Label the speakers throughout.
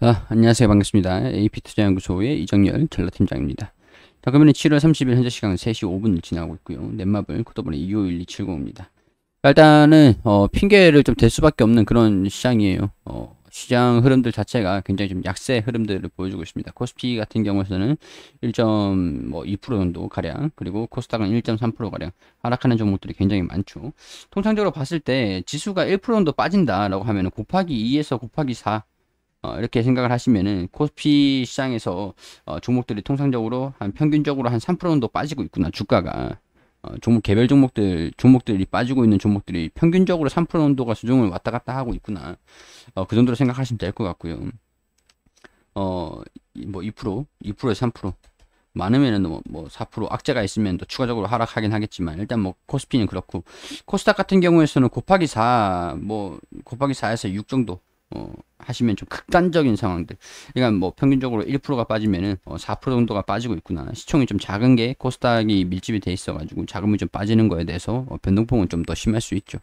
Speaker 1: 아, 안녕하세요. 반갑습니다. AP투자연구소의 이정열 전라팀장입니다. 자, 그러면 7월 30일 현재 시간 3시 5분 지나고 있고요. 넷마블 코드번호 251270입니다. 일단은 어, 핑계를 좀 댈 수밖에 없는 그런 시장이에요. 어, 시장 흐름들 자체가 굉장히 좀 약세 흐름들을 보여주고 있습니다. 코스피 같은 경우에는 1.2% 뭐, 정도 가량 그리고 코스닥은 1.3% 가량 하락하는 종목들이 굉장히 많죠. 통상적으로 봤을 때 지수가 1% 정도 빠진다라고 하면 곱하기 2에서 곱하기 4 어, 이렇게 생각을 하시면은 코스피 시장에서 어, 종목들이 통상적으로 한 평균적으로 한 3% 정도 빠지고 있구나 주가가 어, 종목 개별 종목들 종목들이 빠지고 있는 종목들이 평균적으로 3% 정도가 수종을 왔다 갔다 하고 있구나 어, 그 정도로 생각하시면 될 것 같고요 어 뭐 2% 2 3% 많으면은 뭐4% 뭐 악재가 있으면 또 추가적으로 하락하긴 하겠지만 일단 뭐 코스피는 그렇고 코스닥 같은 경우에서는 곱하기 4뭐 곱하기 4에서 6 정도 어, 하시면 좀 극단적인 상황들. 그러니까 뭐 평균적으로 1%가 빠지면은 어, 4% 정도가 빠지고 있구나. 시총이 좀 작은 게 코스닥이 밀집이 돼 있어가지고 자금이 좀 빠지는 거에 대해서 어, 변동폭은 좀 더 심할 수 있죠.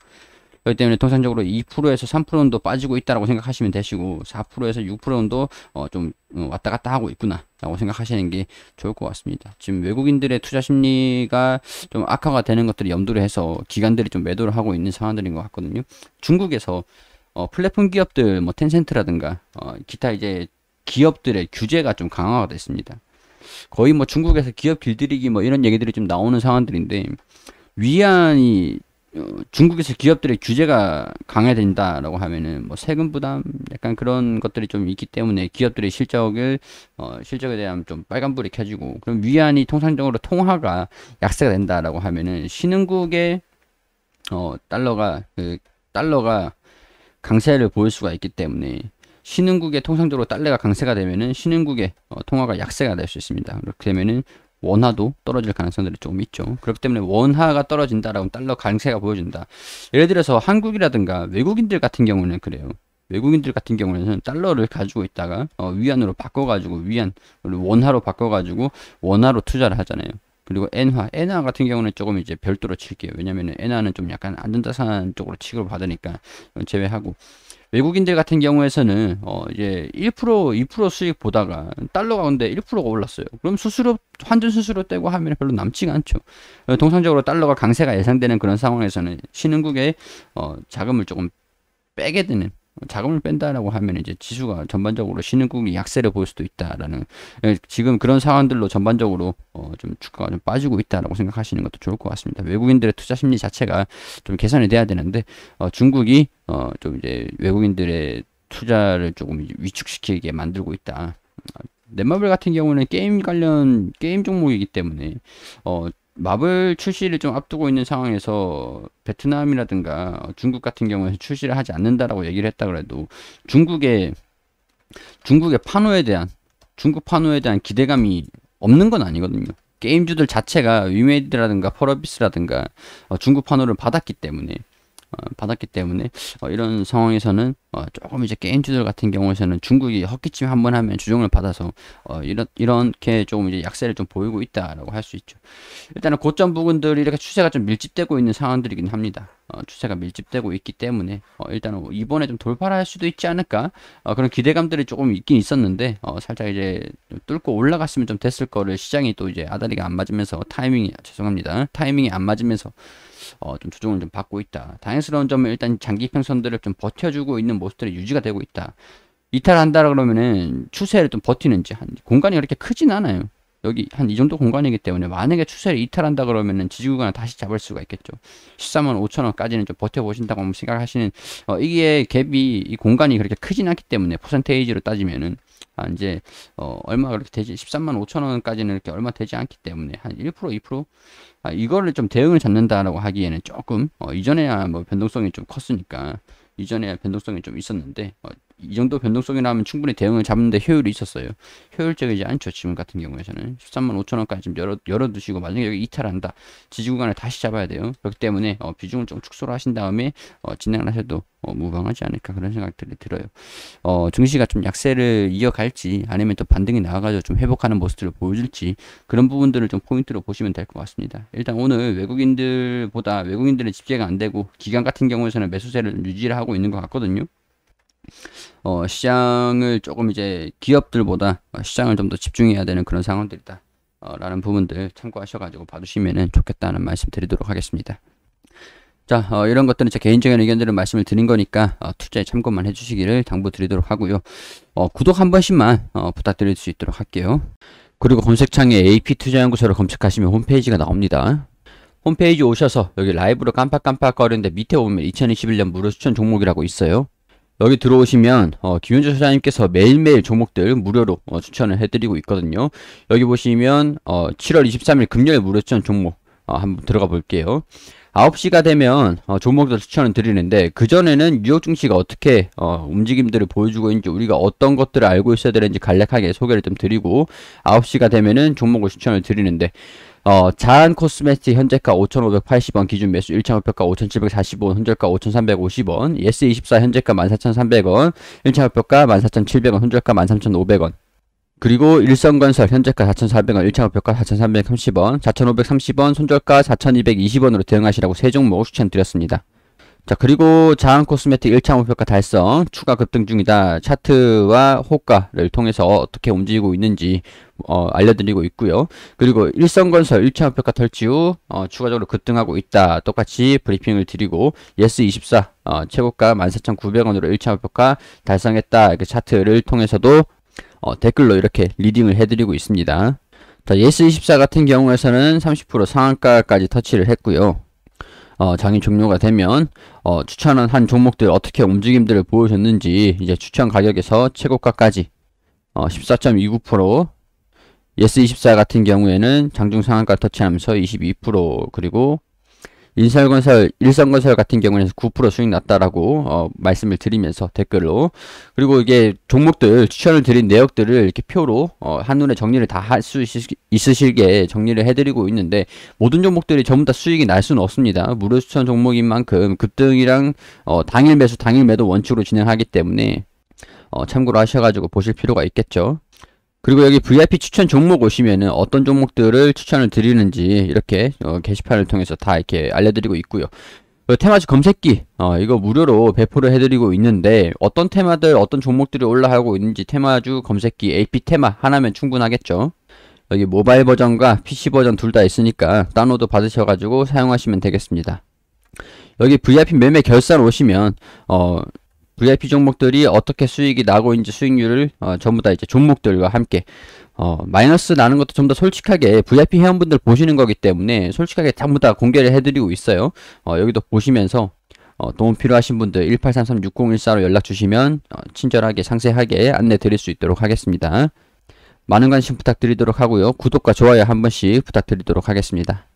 Speaker 1: 그렇기 때문에 통상적으로 2%에서 3% 정도 빠지고 있다라고 생각하시면 되시고 4%에서 6% 정도 어, 좀 어, 왔다 갔다 하고 있구나라고 생각하시는 게 좋을 것 같습니다. 지금 외국인들의 투자 심리가 좀 악화가 되는 것들이염두를 해서 기관들이 좀 매도를 하고 있는 상황들인 것 같거든요. 중국에서 어, 플랫폼 기업들 뭐 텐센트라든가 어, 기타 이제 기업들의 규제가 좀 강화가 됐습니다. 거의 뭐 중국에서 기업 길들이기 뭐 이런 얘기들이 좀 나오는 상황들인데 위안이 어, 중국에서 기업들의 규제가 강해진다라고 하면은 뭐 세금 부담 약간 그런 것들이 좀 있기 때문에 기업들의 실적을 어, 실적에 대한 좀 빨간불이 켜지고 그럼 위안이 통상적으로 통화가 약세가 된다라고 하면은 신흥국의 어, 달러가 그 달러가 강세를 보일 수가 있기 때문에 신흥국의 통상적으로 달러가 강세가 되면은 신흥국의 어, 통화가 약세가 될 수 있습니다. 그렇게 되면은 원화도 떨어질 가능성들이 조금 있죠. 그렇기 때문에 원화가 떨어진다라고 달러 강세가 보여진다. 예를 들어서 한국이라든가 외국인들 같은 경우는 그래요. 외국인들 같은 경우에는 달러를 가지고 있다가 어, 위안으로 바꿔가지고 위안 원화로 바꿔가지고 원화로 투자를 하잖아요. 그리고 엔화, 엔화 같은 경우는 조금 이제 별도로 칠게요. 왜냐면은 엔화는 좀 약간 안전자산 쪽으로 취급을 받으니까 어, 제외하고 외국인들 같은 경우에서는 어 이제 1% 2% 수익 보다가 달러가 근데 1%가 올랐어요. 그럼 수수료 환전 수수료 떼고 하면 별로 남지가 않죠. 통상적으로 어, 달러가 강세가 예상되는 그런 상황에서는 신흥국의 어 자금을 조금 빼게 되는 자금을 뺀다라고 하면 이제 지수가 전반적으로 신흥국이 약세를 보일 수도 있다라는 예, 지금 그런 상황들로 전반적으로 어 좀 주가가 좀 빠지고 있다라고 생각하시는 것도 좋을 것 같습니다. 외국인들의 투자 심리 자체가 좀 개선이 돼야 되는데 어 중국이 어 좀 이제 외국인들의 투자를 조금 위축시키게 만들고 있다. 아, 넷마블 같은 경우는 게임 관련 게임 종목이기 때문에 어 마블 출시를 좀 앞두고 있는 상황에서 베트남이라든가 중국 같은 경우에 출시를 하지 않는다라고 얘기를 했다 그래도 중국의 중국의 판호에 대한 중국 판호에 대한 기대감이 없는 건 아니거든요. 게임주들 자체가 위메이드라든가 펄어비스라든가 어, 중국 판호를 받았기 때문에 받았기 때문에 어, 이런 상황에서는 어, 조금 이제 게임주들 같은 경우에는 서 중국이 헛기침 한번 하면 주종을 받아서 어, 이런 이렇게 조금 이제 약세를 좀 보이고 있다라고 할 수 있죠. 일단은 고점 부근들이 이렇게 추세가 좀 밀집되고 있는 상황들이긴 합니다. 추세가 밀집되고 있기 때문에 일단은 뭐 이번에 좀 돌파를 할 수도 있지 않을까 그런 기대감들이 조금 있긴 있었는데 살짝 이제 뚫고 올라갔으면 좀 됐을 거를 시장이 또 이제 아다리가 안 맞으면서 타이밍이 아, 죄송합니다 타이밍이 안 맞으면서 어, 좀 조정을 좀 받고 있다. 다행스러운 점은 일단 장기 평선들을 좀 버텨주고 있는 모습들이 유지가 되고 있다. 이탈한다 그러면은 추세를 좀 버티는지 한 공간이 그렇게 크진 않아요. 여기 한 이 정도 공간이기 때문에 만약에 추세를 이탈한다 그러면은 지지구간을 다시 잡을 수가 있겠죠. 1 3만 5천 원까지는 좀 버텨보신다고 한번 생각하시는 어, 이게 갭이 이 공간이 그렇게 크진 않기 때문에 퍼센테이지로 따지면은 아, 이제 어, 얼마 그렇게 되지 13만 5천 원까지는 이렇게 얼마 되지 않기 때문에 한1% 2% 아, 이거를 좀 대응을 잡는다라고 하기에는 조금 어, 이전에야 뭐 변동성이 좀 컸으니까 이전에 야 변동성이 좀 있었는데 어, 이 정도 변동성이라면 충분히 대응을 잡는데 효율이 있었어요. 효율적이지 않죠. 지금 같은 경우에는 13만 5천 원까지 좀 열어, 열어두시고 만약에 여기 이탈한다. 지지구간을 다시 잡아야 돼요. 그렇기 때문에 어, 비중을 좀 축소를 하신 다음에 어, 진행을 하셔도 어, 무방하지 않을까 그런 생각들이 들어요. 어, 증시가 좀 약세를 이어갈지 아니면 또 반등이 나와가지고 좀 회복하는 모습들을 보여줄지 그런 부분들을 좀 포인트로 보시면 될 것 같습니다. 일단 오늘 외국인들보다 외국인들은 집계가 안 되고 기간 같은 경우에는 매수세를 유지 하고 있는 것 같거든요. 어, 시장을 조금 이제 기업들보다 시장을 좀 더 집중해야 되는 그런 상황들이다. 어, 라는 부분들 참고하셔가지고 봐주시면 좋겠다는 말씀 드리도록 하겠습니다. 자, 어, 이런 것들은 제 개인적인 의견들을 말씀을 드린 거니까 어, 투자에 참고만 해주시기를 당부드리도록 하고요. 어, 구독 한 번씩만 어, 부탁드릴 수 있도록 할게요. 그리고 검색창에 AP투자연구소를 검색하시면 홈페이지가 나옵니다. 홈페이지 오셔서 여기 라이브로 깜빡깜빡거리는데 밑에 보면 2021년 무료 추천 종목이라고 있어요. 여기 들어오시면 어, 김윤주 사장님께서 매일매일 종목들 무료로 어, 추천을 해드리고 있거든요. 여기 보시면 어, 7월 23일 금요일 무료 추천 종목 어, 한번 들어가 볼게요. 9시가 되면 어, 종목들 추천을 드리는데 그전에는 뉴욕 증시가 어떻게 어, 움직임들을 보여주고 있는지 우리가 어떤 것들을 알고 있어야 되는지 간략하게 소개를 좀 드리고 9시가 되면은 종목을 추천을 드리는데 어, 자한 코스메틱 현재가 5,580원 기준 매수 1차목표가 5,745원 흔절가 5,350원 예스24 현재가 14,300원 1차목표가 14,700원 흔절가 13,500원 그리고 일성건설 현재가 4,400원, 1차목표가 4,330원, 4,530원, 손절가 4,220원으로 대응하시라고 세 종목 추천드렸습니다. 자 그리고 자한 코스메틱 1차 목표가 달성 추가 급등 중이다 차트와 호가를 통해서 어떻게 움직이고 있는지 어, 알려드리고 있고요 그리고 일성건설 1차 목표가 털치 후 어, 추가적으로 급등하고 있다 똑같이 브리핑을 드리고 예스24 어, 최고가 14,900원으로 1차 목표가 달성했다 이렇게 차트를 통해서도 어, 댓글로 이렇게 리딩을 해드리고 있습니다 자 예스24 같은 경우에서는 30% 상한가까지 터치를 했고요 어, 장이 종료가 되면 어, 추천한 한 종목들 어떻게 움직임들을 보여줬는지 이제 추천 가격에서 최고가까지 어, 14.29% 예스24 같은 경우에는 장중 상한가 터치하면서 22% 그리고 인설건설, 일선건설 같은 경우에는 9% 수익 났다라고 어, 말씀을 드리면서 댓글로 그리고 이게 종목들 추천을 드린 내역들을 이렇게 표로 어, 한눈에 정리를 다 할 수 있으실게 정리를 해드리고 있는데 모든 종목들이 전부 다 수익이 날 수는 없습니다. 무료 추천 종목인 만큼 급등이랑 어, 당일 매수, 당일 매도 원칙으로 진행하기 때문에 어, 참고로 하셔가지고 보실 필요가 있겠죠. 그리고 여기 VIP 추천 종목 오시면은 어떤 종목들을 추천을 드리는지 이렇게 어, 게시판을 통해서 다 이렇게 알려드리고 있고요. 어, 테마주 검색기 어, 이거 무료로 배포를 해드리고 있는데 어떤 테마들 어떤 종목들이 올라가고 있는지 테마주 검색기 AP 테마 하나면 충분하겠죠. 여기 모바일 버전과 PC 버전 둘 다 있으니까 다운로드 받으셔가지고 사용하시면 되겠습니다. 여기 VIP 매매 결산 오시면 어 VIP 종목들이 어떻게 수익이 나고 있는지 수익률을 어, 전부 다 이제 종목들과 함께 어, 마이너스 나는 것도 좀 더 솔직하게 VIP 회원분들 보시는 거기 때문에 솔직하게 전부 다 공개를 해드리고 있어요. 어, 여기도 보시면서 어, 도움 필요하신 분들 1833-6014로 연락 주시면 어, 친절하게 상세하게 안내 드릴 수 있도록 하겠습니다. 많은 관심 부탁드리도록 하고요. 구독과 좋아요 한 번씩 부탁드리도록 하겠습니다.